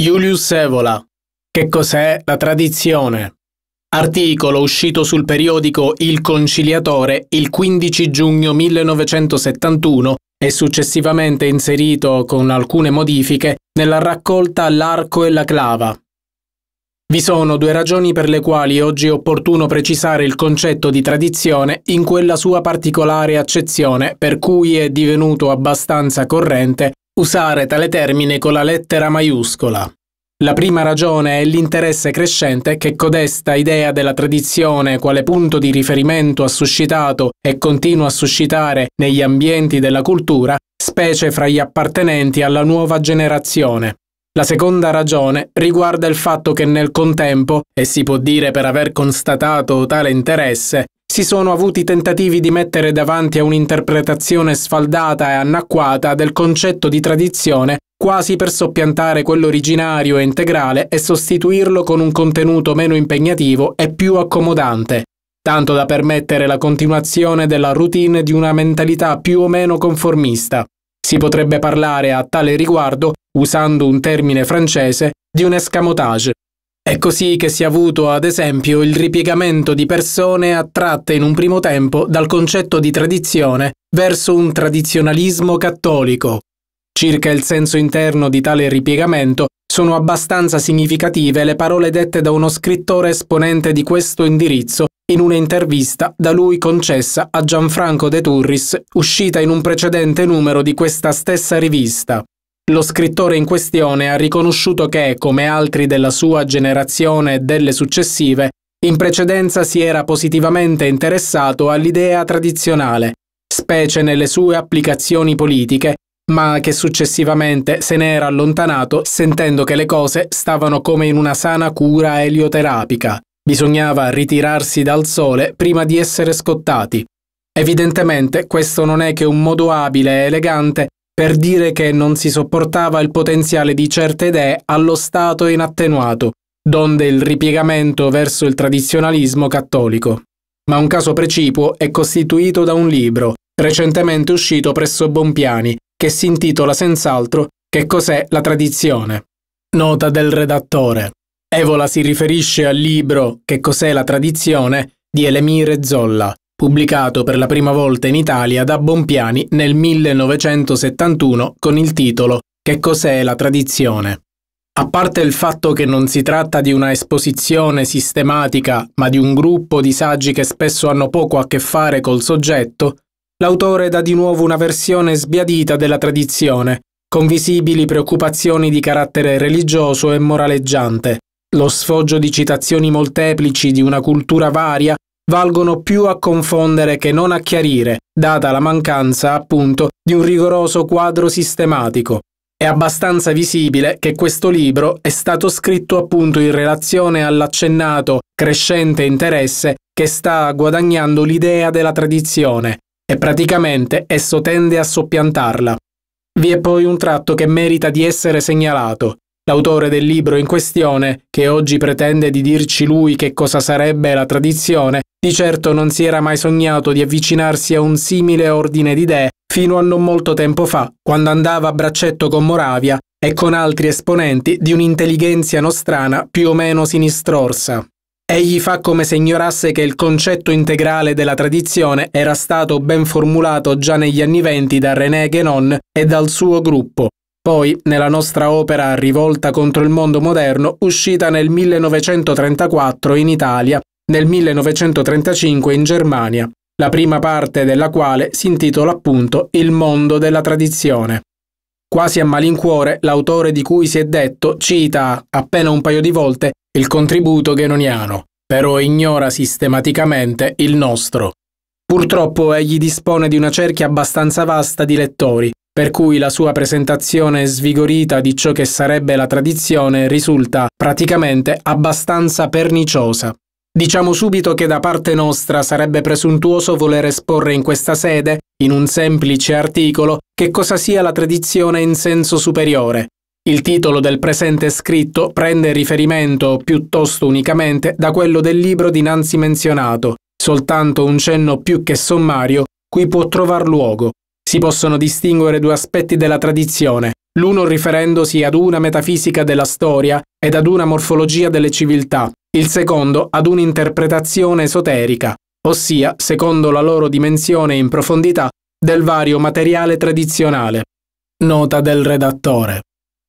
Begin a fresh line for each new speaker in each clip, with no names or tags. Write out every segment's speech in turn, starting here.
Julius Evola. Che cos'è la tradizione? Articolo uscito sul periodico Il Conciliatore il 15 giugno 1971 e successivamente inserito con alcune modifiche nella raccolta L'arco e la clava. Vi sono due ragioni per le quali oggi è opportuno precisare il concetto di tradizione in quella sua particolare accezione per cui è divenuto abbastanza corrente usare tale termine con la lettera maiuscola. La prima ragione è l'interesse crescente che codesta idea della tradizione quale punto di riferimento ha suscitato e continua a suscitare negli ambienti della cultura, specie fra gli appartenenti alla nuova generazione. La seconda ragione riguarda il fatto che nel contempo, e si può dire per aver constatato tale interesse, si sono avuti tentativi di mettere davanti a un'interpretazione sfaldata e anacquata del concetto di tradizione quasi per soppiantare quello originario e integrale e sostituirlo con un contenuto meno impegnativo e più accomodante, tanto da permettere la continuazione della routine di una mentalità più o meno conformista. Si potrebbe parlare a tale riguardo, usando un termine francese, di un escamotage, è così che si è avuto, ad esempio, il ripiegamento di persone attratte in un primo tempo dal concetto di tradizione verso un tradizionalismo cattolico. Circa il senso interno di tale ripiegamento sono abbastanza significative le parole dette da uno scrittore esponente di questo indirizzo in un'intervista da lui concessa a Gianfranco De Turris, uscita in un precedente numero di questa stessa rivista. Lo scrittore in questione ha riconosciuto che, come altri della sua generazione e delle successive, in precedenza si era positivamente interessato all'idea tradizionale, specie nelle sue applicazioni politiche, ma che successivamente se ne era allontanato sentendo che le cose stavano come in una sana cura elioterapica. Bisognava ritirarsi dal sole prima di essere scottati. Evidentemente questo non è che un modo abile e elegante per dire che non si sopportava il potenziale di certe idee allo stato inattenuato, donde il ripiegamento verso il tradizionalismo cattolico. Ma un caso precipuo è costituito da un libro, recentemente uscito presso Bompiani, che si intitola senz'altro Che cos'è la tradizione? Nota del redattore. Evola si riferisce al libro Che cos'è la tradizione di Elemire Zolla, pubblicato per la prima volta in Italia da Bompiani nel 1971 con il titolo Che cos'è la tradizione? A parte il fatto che non si tratta di una esposizione sistematica, ma di un gruppo di saggi che spesso hanno poco a che fare col soggetto, l'autore dà di nuovo una versione sbiadita della tradizione, con visibili preoccupazioni di carattere religioso e moraleggiante, lo sfoggio di citazioni molteplici di una cultura varia valgono più a confondere che non a chiarire, data la mancanza, appunto, di un rigoroso quadro sistematico. È abbastanza visibile che questo libro è stato scritto appunto in relazione all'accennato crescente interesse che sta guadagnando l'idea della tradizione e praticamente esso tende a soppiantarla. Vi è poi un tratto che merita di essere segnalato, L'autore del libro in questione, che oggi pretende di dirci lui che cosa sarebbe la tradizione, di certo non si era mai sognato di avvicinarsi a un simile ordine di idee fino a non molto tempo fa, quando andava a braccetto con Moravia e con altri esponenti di un'intelligenza nostrana più o meno sinistrorsa. Egli fa come se ignorasse che il concetto integrale della tradizione era stato ben formulato già negli anni venti da René Guénon e dal suo gruppo, poi, nella nostra opera Rivolta contro il mondo moderno, uscita nel 1934 in Italia, nel 1935 in Germania, la prima parte della quale si intitola appunto Il mondo della tradizione. Quasi a malincuore, l'autore di cui si è detto cita appena un paio di volte il contributo genoniano, però ignora sistematicamente il nostro. Purtroppo egli dispone di una cerchia abbastanza vasta di lettori, per cui la sua presentazione svigorita di ciò che sarebbe la tradizione risulta praticamente abbastanza perniciosa. Diciamo subito che da parte nostra sarebbe presuntuoso voler esporre in questa sede, in un semplice articolo, che cosa sia la tradizione in senso superiore. Il titolo del presente scritto prende riferimento piuttosto unicamente da quello del libro dinanzi menzionato, soltanto un cenno più che sommario cui può trovar luogo, si possono distinguere due aspetti della tradizione, l'uno riferendosi ad una metafisica della storia ed ad una morfologia delle civiltà, il secondo ad un'interpretazione esoterica, ossia, secondo la loro dimensione in profondità, del vario materiale tradizionale. Nota del redattore.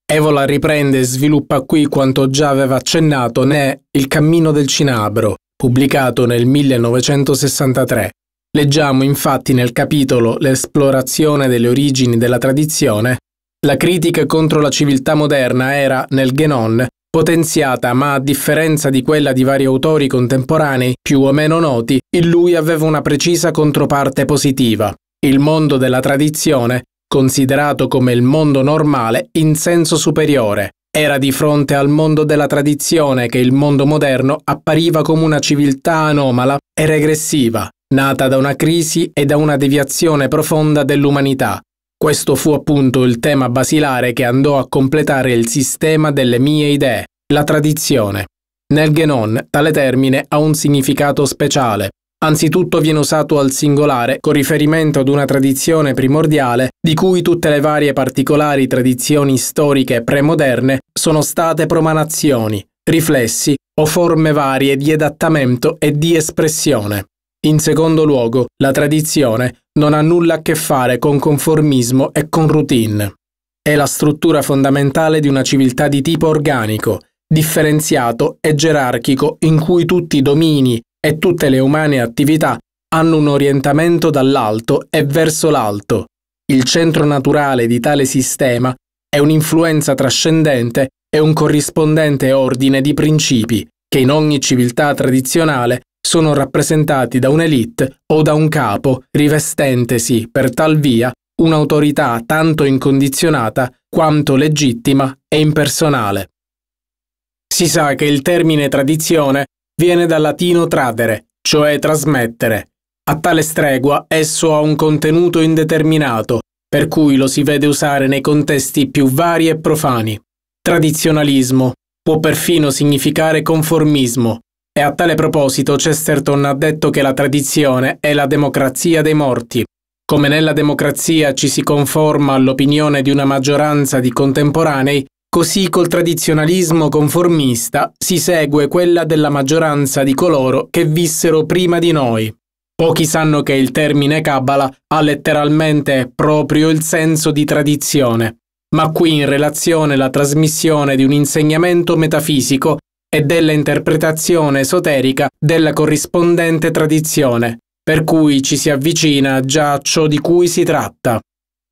Evola riprende e sviluppa qui quanto già aveva accennato ne Il cammino del Cinabro, pubblicato nel 1963, Leggiamo infatti nel capitolo L'esplorazione delle origini della tradizione, la critica contro la civiltà moderna era, nel Genon, potenziata, ma a differenza di quella di vari autori contemporanei, più o meno noti, in lui aveva una precisa controparte positiva, il mondo della tradizione, considerato come il mondo normale in senso superiore. Era di fronte al mondo della tradizione che il mondo moderno appariva come una civiltà anomala e regressiva, nata da una crisi e da una deviazione profonda dell'umanità. Questo fu appunto il tema basilare che andò a completare il sistema delle mie idee, la tradizione. Nel Genon tale termine ha un significato speciale. Anzitutto viene usato al singolare con riferimento ad una tradizione primordiale di cui tutte le varie particolari tradizioni storiche premoderne sono state promanazioni, riflessi o forme varie di adattamento e di espressione. In secondo luogo, la tradizione non ha nulla a che fare con conformismo e con routine. È la struttura fondamentale di una civiltà di tipo organico, differenziato e gerarchico in cui tutti i domini e tutte le umane attività hanno un orientamento dall'alto e verso l'alto. Il centro naturale di tale sistema è un'influenza trascendente e un corrispondente ordine di principi che in ogni civiltà tradizionale sono rappresentati da un'elite o da un capo, rivestentesi, per tal via, un'autorità tanto incondizionata quanto legittima e impersonale. Si sa che il termine tradizione viene dal latino tradere, cioè trasmettere. A tale stregua esso ha un contenuto indeterminato, per cui lo si vede usare nei contesti più vari e profani. Tradizionalismo può perfino significare conformismo, e a tale proposito Chesterton ha detto che la tradizione è la democrazia dei morti. Come nella democrazia ci si conforma all'opinione di una maggioranza di contemporanei, così col tradizionalismo conformista si segue quella della maggioranza di coloro che vissero prima di noi. Pochi sanno che il termine Kabbalah ha letteralmente proprio il senso di tradizione, ma qui in relazione la trasmissione di un insegnamento metafisico e della interpretazione esoterica della corrispondente tradizione, per cui ci si avvicina già a ciò di cui si tratta.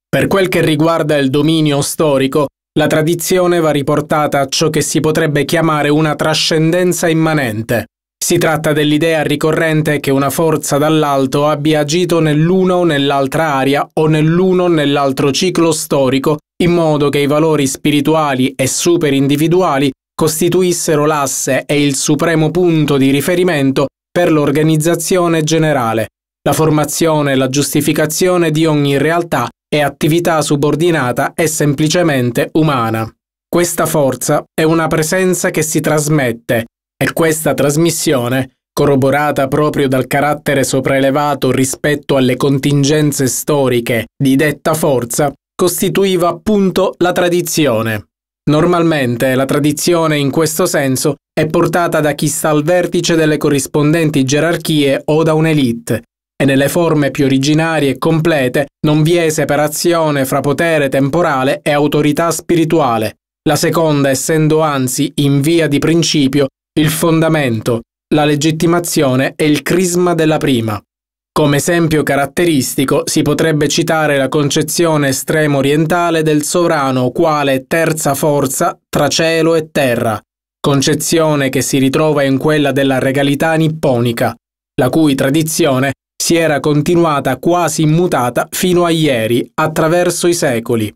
Per quel che riguarda il dominio storico, la tradizione va riportata a ciò che si potrebbe chiamare una trascendenza immanente. Si tratta dell'idea ricorrente che una forza dall'alto abbia agito nell'una o nell'altra area o nell'uno o nell'altro ciclo storico in modo che i valori spirituali e superindividuali costituissero l'asse e il supremo punto di riferimento per l'organizzazione generale, la formazione e la giustificazione di ogni realtà e attività subordinata e semplicemente umana. Questa forza è una presenza che si trasmette e questa trasmissione, corroborata proprio dal carattere sopraelevato rispetto alle contingenze storiche di detta forza, costituiva appunto la tradizione. Normalmente la tradizione in questo senso è portata da chi sta al vertice delle corrispondenti gerarchie o da un'elite, e nelle forme più originarie e complete non vi è separazione fra potere temporale e autorità spirituale, la seconda essendo anzi in via di principio il fondamento, la legittimazione e il crisma della prima. Come esempio caratteristico si potrebbe citare la concezione estremo orientale del sovrano quale terza forza tra cielo e terra, concezione che si ritrova in quella della regalità nipponica, la cui tradizione si era continuata quasi immutata fino a ieri attraverso i secoli.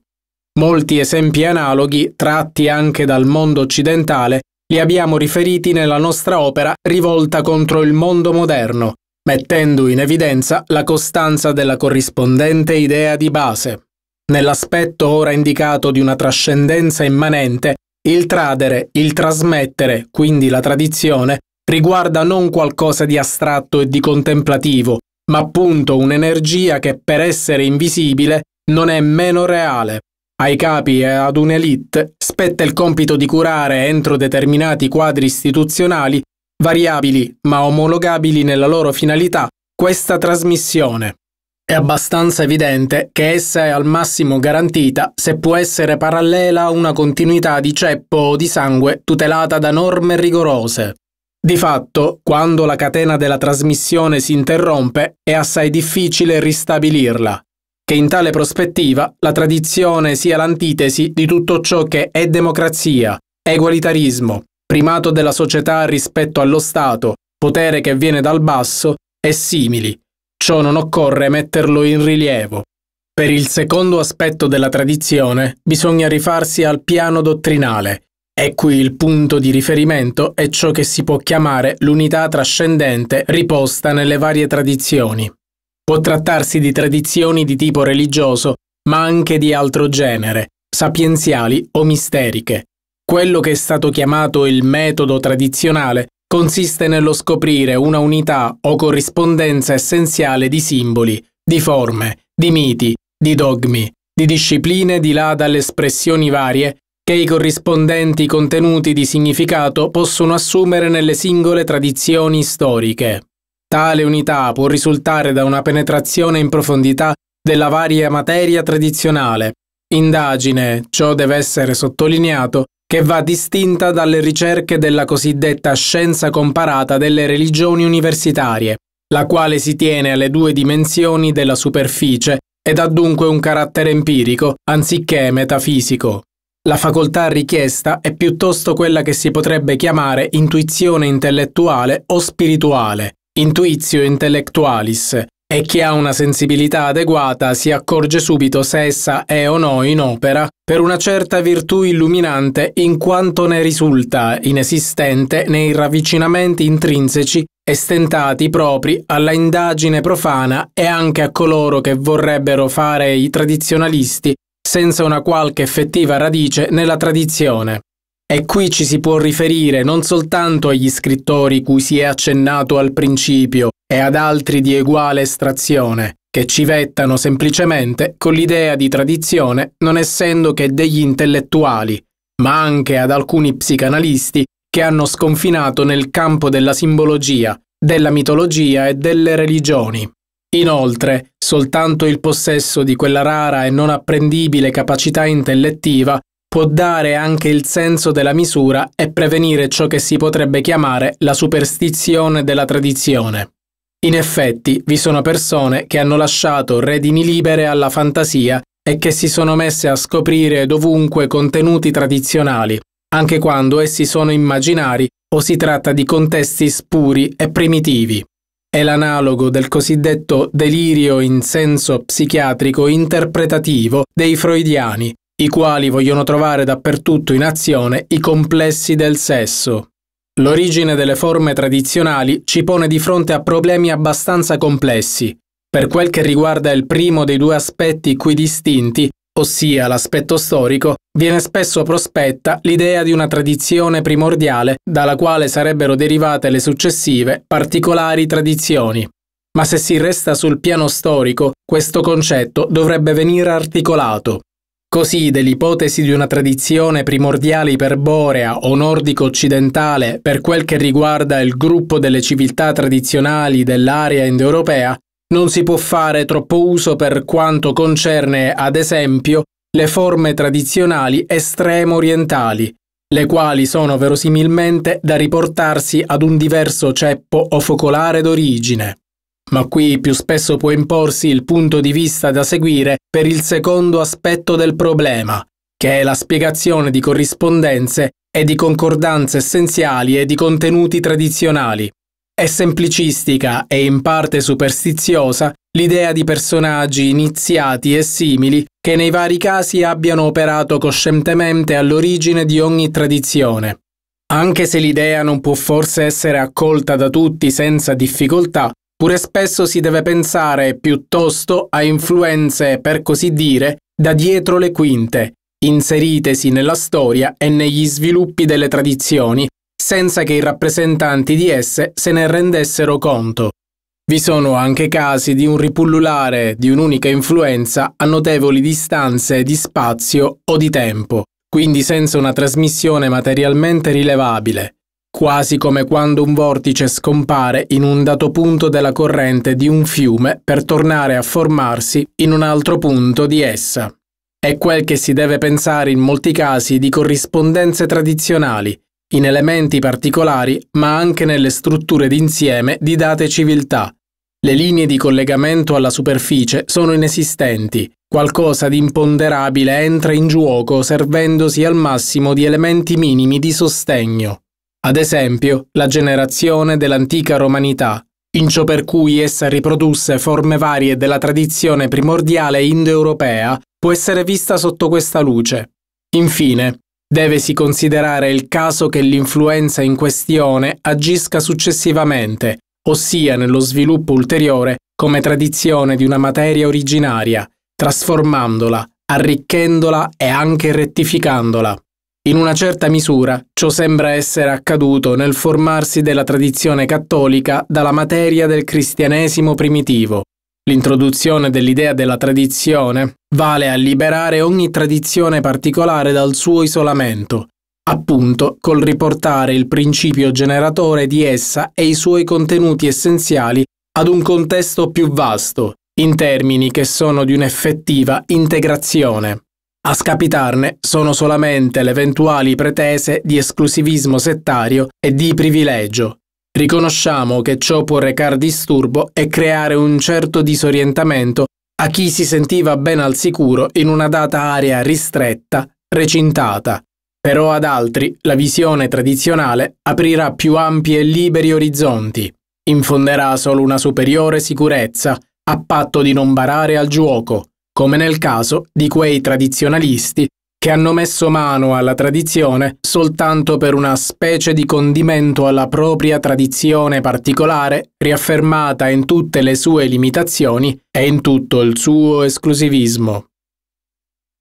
Molti esempi analoghi, tratti anche dal mondo occidentale, li abbiamo riferiti nella nostra opera rivolta contro il mondo moderno, mettendo in evidenza la costanza della corrispondente idea di base. Nell'aspetto ora indicato di una trascendenza immanente, il tradere, il trasmettere, quindi la tradizione, riguarda non qualcosa di astratto e di contemplativo, ma appunto un'energia che per essere invisibile non è meno reale. Ai capi e ad un'elite spetta il compito di curare entro determinati quadri istituzionali variabili ma omologabili nella loro finalità, questa trasmissione. È abbastanza evidente che essa è al massimo garantita se può essere parallela a una continuità di ceppo o di sangue tutelata da norme rigorose. Di fatto, quando la catena della trasmissione si interrompe, è assai difficile ristabilirla, che in tale prospettiva la tradizione sia l'antitesi di tutto ciò che è democrazia, egualitarismo, primato della società rispetto allo Stato, potere che viene dal basso e simili. Ciò non occorre metterlo in rilievo. Per il secondo aspetto della tradizione bisogna rifarsi al piano dottrinale, e qui il punto di riferimento è ciò che si può chiamare l'unità trascendente riposta nelle varie tradizioni. Può trattarsi di tradizioni di tipo religioso, ma anche di altro genere, sapienziali o misteriche. Quello che è stato chiamato il metodo tradizionale consiste nello scoprire una unità o corrispondenza essenziale di simboli, di forme, di miti, di dogmi, di discipline di là dalle espressioni varie che i corrispondenti contenuti di significato possono assumere nelle singole tradizioni storiche. Tale unità può risultare da una penetrazione in profondità della varia materia tradizionale. Indagine, ciò deve essere sottolineato, che va distinta dalle ricerche della cosiddetta scienza comparata delle religioni universitarie, la quale si tiene alle due dimensioni della superficie ed ha dunque un carattere empirico anziché metafisico. La facoltà richiesta è piuttosto quella che si potrebbe chiamare intuizione intellettuale o spirituale, intuitio intellectualis, e chi ha una sensibilità adeguata si accorge subito se essa è o no in opera per una certa virtù illuminante in quanto ne risulta inesistente nei ravvicinamenti intrinseci estentati stentati propri alla indagine profana e anche a coloro che vorrebbero fare i tradizionalisti senza una qualche effettiva radice nella tradizione. E qui ci si può riferire non soltanto agli scrittori cui si è accennato al principio e ad altri di eguale estrazione, che civettano semplicemente con l'idea di tradizione non essendo che degli intellettuali, ma anche ad alcuni psicanalisti che hanno sconfinato nel campo della simbologia, della mitologia e delle religioni. Inoltre, soltanto il possesso di quella rara e non apprendibile capacità intellettiva può dare anche il senso della misura e prevenire ciò che si potrebbe chiamare la superstizione della tradizione. In effetti, vi sono persone che hanno lasciato redini libere alla fantasia e che si sono messe a scoprire dovunque contenuti tradizionali, anche quando essi sono immaginari o si tratta di contesti spuri e primitivi. È l'analogo del cosiddetto delirio in senso psichiatrico interpretativo dei freudiani, i quali vogliono trovare dappertutto in azione i complessi del sesso. L'origine delle forme tradizionali ci pone di fronte a problemi abbastanza complessi, per quel che riguarda il primo dei due aspetti qui distinti, ossia l'aspetto storico, viene spesso prospetta l'idea di una tradizione primordiale dalla quale sarebbero derivate le successive particolari tradizioni. Ma se si resta sul piano storico, questo concetto dovrebbe venire articolato. Così dell'ipotesi di una tradizione primordiale iperborea o nordico-occidentale per quel che riguarda il gruppo delle civiltà tradizionali dell'area indoeuropea non si può fare troppo uso per quanto concerne, ad esempio, le forme tradizionali estremo-orientali, le quali sono verosimilmente da riportarsi ad un diverso ceppo o focolare d'origine ma qui più spesso può imporsi il punto di vista da seguire per il secondo aspetto del problema, che è la spiegazione di corrispondenze e di concordanze essenziali e di contenuti tradizionali. È semplicistica e in parte superstiziosa l'idea di personaggi iniziati e simili che nei vari casi abbiano operato coscientemente all'origine di ogni tradizione. Anche se l'idea non può forse essere accolta da tutti senza difficoltà, pure spesso si deve pensare piuttosto a influenze, per così dire, da dietro le quinte, inseritesi nella storia e negli sviluppi delle tradizioni, senza che i rappresentanti di esse se ne rendessero conto. Vi sono anche casi di un ripullulare di un'unica influenza a notevoli distanze di spazio o di tempo, quindi senza una trasmissione materialmente rilevabile quasi come quando un vortice scompare in un dato punto della corrente di un fiume per tornare a formarsi in un altro punto di essa. È quel che si deve pensare in molti casi di corrispondenze tradizionali, in elementi particolari ma anche nelle strutture d'insieme di date civiltà. Le linee di collegamento alla superficie sono inesistenti, qualcosa di imponderabile entra in gioco servendosi al massimo di elementi minimi di sostegno ad esempio la generazione dell'antica romanità, in ciò per cui essa riprodusse forme varie della tradizione primordiale indoeuropea, può essere vista sotto questa luce. Infine, devesi considerare il caso che l'influenza in questione agisca successivamente, ossia nello sviluppo ulteriore come tradizione di una materia originaria, trasformandola, arricchendola e anche rettificandola. In una certa misura ciò sembra essere accaduto nel formarsi della tradizione cattolica dalla materia del cristianesimo primitivo. L'introduzione dell'idea della tradizione vale a liberare ogni tradizione particolare dal suo isolamento, appunto col riportare il principio generatore di essa e i suoi contenuti essenziali ad un contesto più vasto, in termini che sono di un'effettiva integrazione. A scapitarne sono solamente le eventuali pretese di esclusivismo settario e di privilegio. Riconosciamo che ciò può recar disturbo e creare un certo disorientamento a chi si sentiva ben al sicuro in una data area ristretta, recintata. Però ad altri la visione tradizionale aprirà più ampi e liberi orizzonti, infonderà solo una superiore sicurezza, a patto di non barare al gioco come nel caso di quei tradizionalisti che hanno messo mano alla tradizione soltanto per una specie di condimento alla propria tradizione particolare, riaffermata in tutte le sue limitazioni e in tutto il suo esclusivismo.